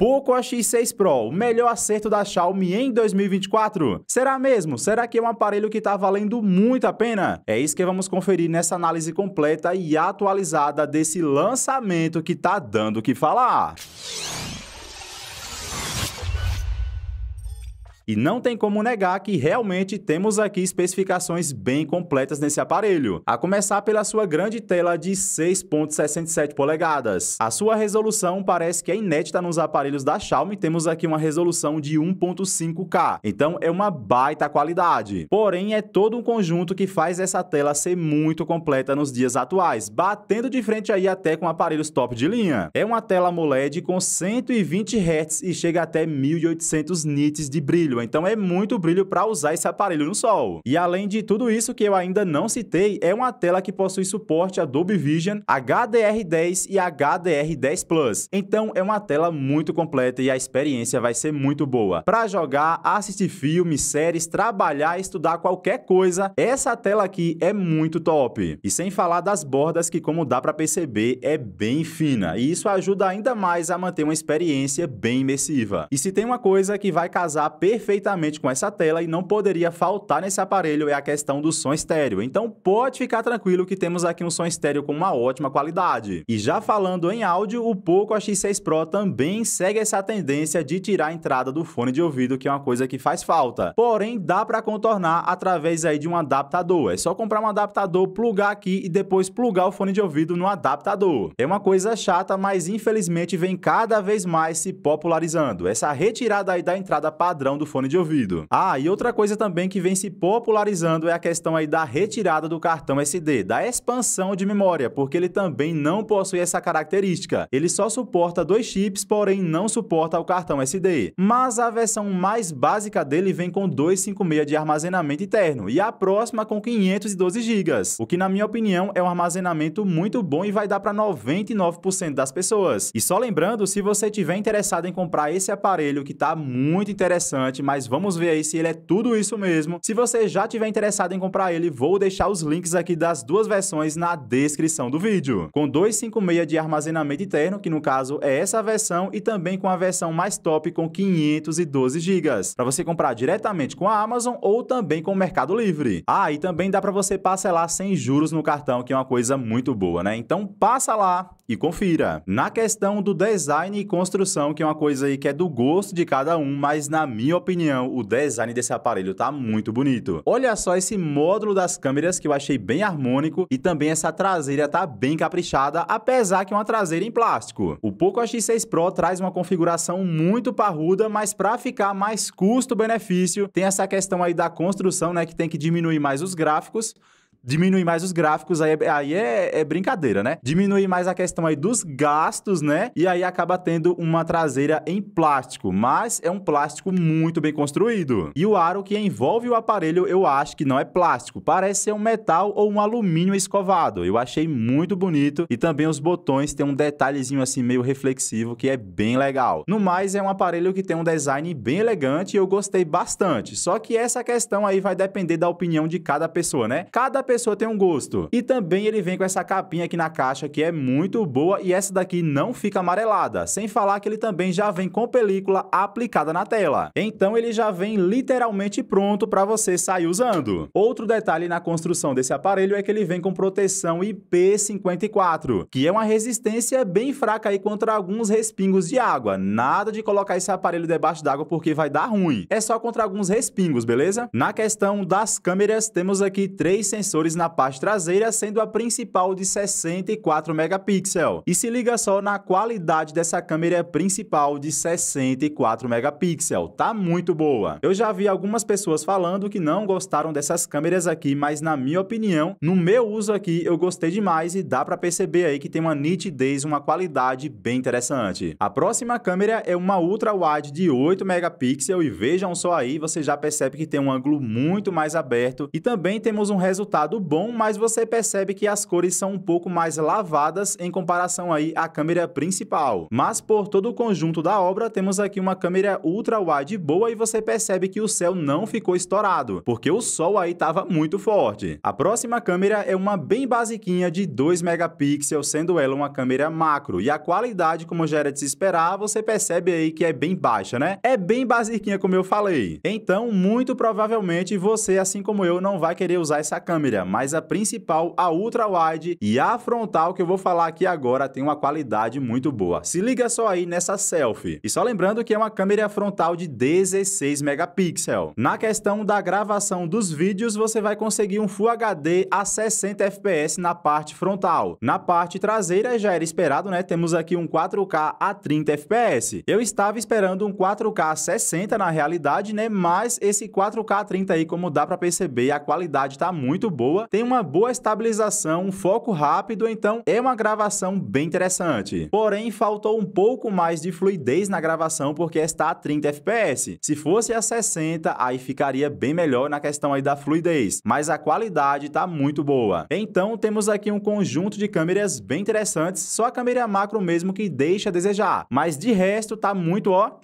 Poco X6 Pro, o melhor acerto da Xiaomi em 2024? Será mesmo? Será que é um aparelho que está valendo muito a pena? É isso que vamos conferir nessa análise completa e atualizada desse lançamento que está dando o que falar. E não tem como negar que realmente temos aqui especificações bem completas nesse aparelho, a começar pela sua grande tela de 6.67 polegadas. A sua resolução parece que é inédita nos aparelhos da Xiaomi, temos aqui uma resolução de 1.5K, então é uma baita qualidade. Porém, é todo um conjunto que faz essa tela ser muito completa nos dias atuais, batendo de frente aí até com aparelhos top de linha. É uma tela AMOLED com 120 Hz e chega até 1800 nits de brilho brilho, então é muito brilho para usar esse aparelho no sol. E além de tudo isso que eu ainda não citei, é uma tela que possui suporte Adobe Vision, HDR10 e HDR10 Plus. Então é uma tela muito completa e a experiência vai ser muito boa. Para jogar, assistir filmes, séries, trabalhar, estudar qualquer coisa, essa tela aqui é muito top. E sem falar das bordas que, como dá para perceber, é bem fina. E isso ajuda ainda mais a manter uma experiência bem imersiva. E se tem uma coisa que vai casar perfeitamente perfeitamente com essa tela e não poderia faltar nesse aparelho é a questão do som estéreo. Então pode ficar tranquilo que temos aqui um som estéreo com uma ótima qualidade. E já falando em áudio, o Poco X6 Pro também segue essa tendência de tirar a entrada do fone de ouvido, que é uma coisa que faz falta. Porém, dá para contornar através aí de um adaptador. É só comprar um adaptador, plugar aqui e depois plugar o fone de ouvido no adaptador. É uma coisa chata, mas infelizmente vem cada vez mais se popularizando. Essa retirada aí da entrada padrão do fone de ouvido. Ah, e outra coisa também que vem se popularizando é a questão aí da retirada do cartão SD, da expansão de memória, porque ele também não possui essa característica. Ele só suporta dois chips, porém não suporta o cartão SD. Mas a versão mais básica dele vem com 256 de armazenamento interno e a próxima com 512 GB, o que na minha opinião é um armazenamento muito bom e vai dar para 99% das pessoas. E só lembrando, se você tiver interessado em comprar esse aparelho que está muito interessante, interessante, mas vamos ver aí se ele é tudo isso mesmo. Se você já tiver interessado em comprar ele, vou deixar os links aqui das duas versões na descrição do vídeo. Com 256 de armazenamento interno, que no caso é essa versão, e também com a versão mais top com 512 GB, para você comprar diretamente com a Amazon ou também com o Mercado Livre. Ah, e também dá para você parcelar sem juros no cartão, que é uma coisa muito boa, né? Então passa lá e confira. Na questão do design e construção, que é uma coisa aí que é do gosto de cada um, mas na minha opinião opinião, o design desse aparelho tá muito bonito. Olha só esse módulo das câmeras que eu achei bem harmônico e também essa traseira tá bem caprichada, apesar que é uma traseira em plástico. O Poco X6 Pro traz uma configuração muito parruda, mas para ficar mais custo-benefício, tem essa questão aí da construção, né, que tem que diminuir mais os gráficos, diminuir mais os gráficos, aí, é, aí é, é, brincadeira, né? Diminuir mais a questão aí dos gastos, né? E aí acaba tendo uma traseira em plástico, mas é um plástico muito bem construído. E o aro que envolve o aparelho, eu acho que não é plástico, parece ser um metal ou um alumínio escovado. Eu achei muito bonito e também os botões têm um detalhezinho assim meio reflexivo que é bem legal. No mais, é um aparelho que tem um design bem elegante e eu gostei bastante. Só que essa questão aí vai depender da opinião de cada pessoa, né? Cada pessoa tem um gosto. E também ele vem com essa capinha aqui na caixa que é muito boa e essa daqui não fica amarelada, sem falar que ele também já vem com película aplicada na tela. Então ele já vem literalmente pronto para você sair usando. Outro detalhe na construção desse aparelho é que ele vem com proteção IP54, que é uma resistência bem fraca aí contra alguns respingos de água. Nada de colocar esse aparelho debaixo d'água porque vai dar ruim. É só contra alguns respingos, beleza? Na questão das câmeras, temos aqui três sensores sensores na parte traseira, sendo a principal de 64 megapixels. E se liga só na qualidade dessa câmera principal de 64 megapixels, tá muito boa. Eu já vi algumas pessoas falando que não gostaram dessas câmeras aqui, mas na minha opinião, no meu uso aqui, eu gostei demais e dá para perceber aí que tem uma nitidez, uma qualidade bem interessante. A próxima câmera é uma ultra wide de 8 megapixels e vejam só aí, você já percebe que tem um ângulo muito mais aberto e também temos um resultado bom, mas você percebe que as cores são um pouco mais lavadas em comparação aí à câmera principal. Mas por todo o conjunto da obra, temos aqui uma câmera ultra-wide boa e você percebe que o céu não ficou estourado, porque o sol aí estava muito forte. A próxima câmera é uma bem basiquinha de 2 megapixels, sendo ela uma câmera macro, e a qualidade, como já era de se esperar, você percebe aí que é bem baixa, né? É bem basiquinha, como eu falei. Então, muito provavelmente, você, assim como eu, não vai querer usar essa câmera média, mas a principal, a ultra-wide e a frontal que eu vou falar aqui agora tem uma qualidade muito boa. Se liga só aí nessa selfie. E só lembrando que é uma câmera frontal de 16 megapixels. Na questão da gravação dos vídeos, você vai conseguir um Full HD a 60 fps na parte frontal. Na parte traseira já era esperado, né? Temos aqui um 4K a 30 fps. Eu estava esperando um 4K a 60 na realidade, né? Mas esse 4K a 30 aí, como dá para perceber, a qualidade tá muito boa boa, tem uma boa estabilização, um foco rápido, então é uma gravação bem interessante. Porém, faltou um pouco mais de fluidez na gravação porque está a 30 FPS. Se fosse a 60, aí ficaria bem melhor na questão aí da fluidez, mas a qualidade está muito boa. Então, temos aqui um conjunto de câmeras bem interessantes, só a câmera macro mesmo que deixa a desejar, mas de resto está muito ó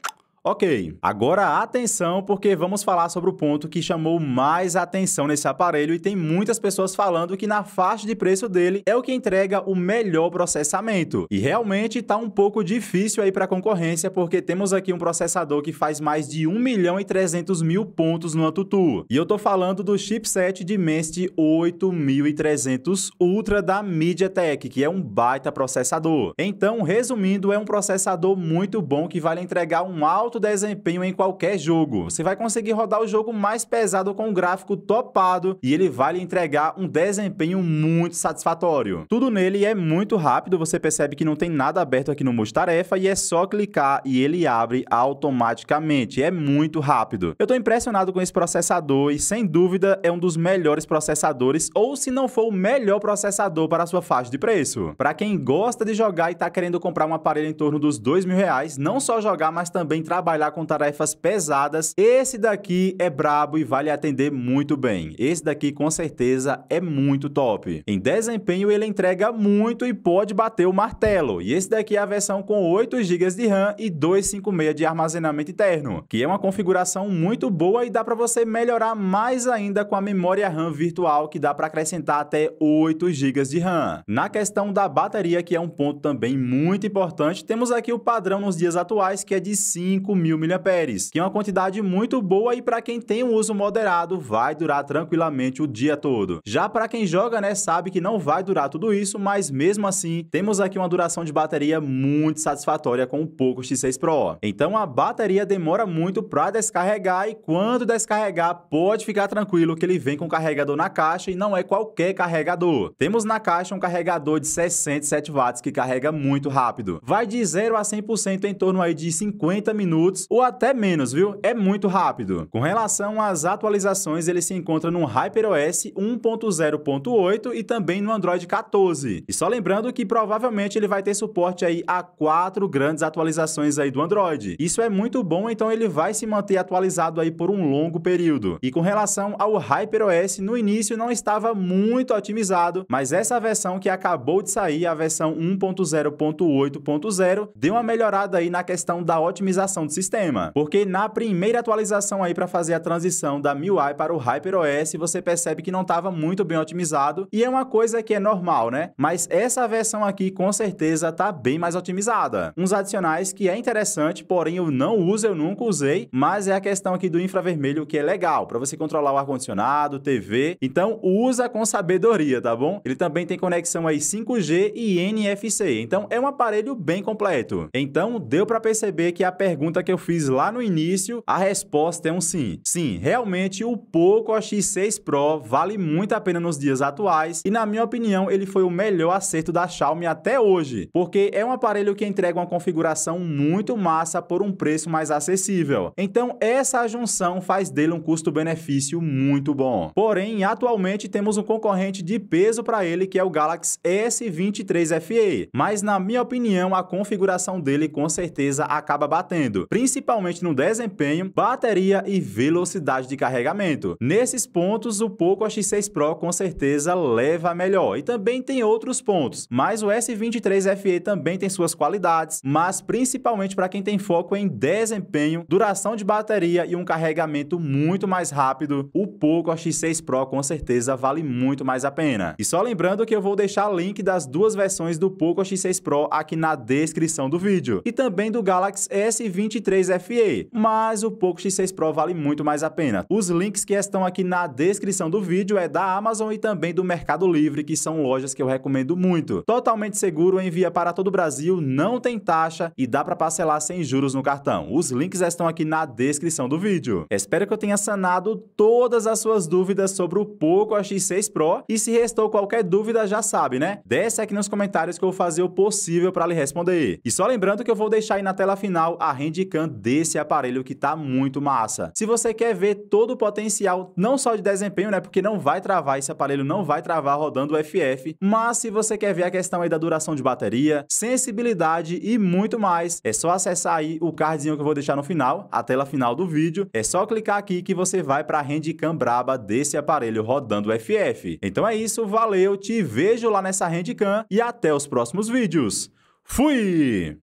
Ok, agora atenção porque vamos falar sobre o ponto que chamou mais atenção nesse aparelho e tem muitas pessoas falando que na faixa de preço dele é o que entrega o melhor processamento. E realmente está um pouco difícil aí para a concorrência porque temos aqui um processador que faz mais de 1 milhão e 300 mil pontos no Antutu. E eu estou falando do chipset Dimensity 8300 Ultra da MediaTek, que é um baita processador. Então, resumindo, é um processador muito bom que vai vale entregar um alto alto desempenho em qualquer jogo. Você vai conseguir rodar o jogo mais pesado com o gráfico topado e ele vai lhe entregar um desempenho muito satisfatório. Tudo nele é muito rápido, você percebe que não tem nada aberto aqui no modo tarefa e é só clicar e ele abre automaticamente. É muito rápido. Eu estou impressionado com esse processador e sem dúvida é um dos melhores processadores ou se não for o melhor processador para a sua faixa de preço. Para quem gosta de jogar e está querendo comprar um aparelho em torno dos dois mil reais, não só jogar, mas também trabalhar trabalhar com tarefas pesadas, esse daqui é brabo e vale atender muito bem. Esse daqui com certeza é muito top. Em desempenho ele entrega muito e pode bater o martelo. E esse daqui é a versão com 8 GB de RAM e 256 de armazenamento interno, que é uma configuração muito boa e dá para você melhorar mais ainda com a memória RAM virtual que dá para acrescentar até 8 GB de RAM. Na questão da bateria, que é um ponto também muito importante, temos aqui o padrão nos dias atuais que é de 5 5.000 mAh, que é uma quantidade muito boa e para quem tem um uso moderado vai durar tranquilamente o dia todo. Já para quem joga, né, sabe que não vai durar tudo isso, mas mesmo assim, temos aqui uma duração de bateria muito satisfatória com o Poco X6 Pro. Então a bateria demora muito para descarregar e quando descarregar, pode ficar tranquilo que ele vem com carregador na caixa e não é qualquer carregador. Temos na caixa um carregador de 67 watts que carrega muito rápido. Vai de 0 a 100% em torno aí de 50 minutos minutos ou até menos, viu? É muito rápido. Com relação às atualizações, ele se encontra no HyperOS 1.0.8 e também no Android 14. E só lembrando que provavelmente ele vai ter suporte aí a quatro grandes atualizações aí do Android. Isso é muito bom, então ele vai se manter atualizado aí por um longo período. E com relação ao HyperOS, no início não estava muito otimizado, mas essa versão que acabou de sair, a versão 1.0.8.0, deu uma melhorada aí na questão da otimização sistema. Porque na primeira atualização aí para fazer a transição da MIUI para o HyperOS, você percebe que não estava muito bem otimizado e é uma coisa que é normal, né? Mas essa versão aqui com certeza tá bem mais otimizada. Uns adicionais que é interessante, porém eu não uso, eu nunca usei, mas é a questão aqui do infravermelho que é legal para você controlar o ar condicionado, TV. Então usa com sabedoria, tá bom? Ele também tem conexão aí 5G e NFC. Então é um aparelho bem completo. Então deu para perceber que a pergunta pergunta que eu fiz lá no início, a resposta é um sim. Sim, realmente o Poco X6 Pro vale muito a pena nos dias atuais e na minha opinião ele foi o melhor acerto da Xiaomi até hoje, porque é um aparelho que entrega uma configuração muito massa por um preço mais acessível. Então essa junção faz dele um custo-benefício muito bom. Porém, atualmente temos um concorrente de peso para ele que é o Galaxy S23 FE, mas na minha opinião a configuração dele com certeza acaba batendo principalmente no desempenho, bateria e velocidade de carregamento. Nesses pontos, o Poco X6 Pro com certeza leva melhor e também tem outros pontos, mas o S23 FE também tem suas qualidades, mas principalmente para quem tem foco em desempenho, duração de bateria e um carregamento muito mais rápido, o Poco X6 Pro com certeza vale muito mais a pena. E só lembrando que eu vou deixar o link das duas versões do Poco X6 Pro aqui na descrição do vídeo e também do Galaxy S23 23 FE, mas o Poco X6 Pro vale muito mais a pena. Os links que estão aqui na descrição do vídeo é da Amazon e também do Mercado Livre, que são lojas que eu recomendo muito. Totalmente seguro, envia para todo o Brasil, não tem taxa e dá para parcelar sem juros no cartão. Os links estão aqui na descrição do vídeo. Espero que eu tenha sanado todas as suas dúvidas sobre o Poco X6 Pro e se restou qualquer dúvida já sabe, né? Desce aqui nos comentários que eu vou fazer o possível para lhe responder. E só lembrando que eu vou deixar aí na tela final a rende modificando desse aparelho que tá muito massa. Se você quer ver todo o potencial, não só de desempenho, né, porque não vai travar, esse aparelho não vai travar rodando o FF, mas se você quer ver a questão aí da duração de bateria, sensibilidade e muito mais, é só acessar aí o cardzinho que eu vou deixar no final, a tela final do vídeo, é só clicar aqui que você vai para a Handicam braba desse aparelho rodando o FF. Então é isso, valeu, te vejo lá nessa Handicam e até os próximos vídeos. Fui!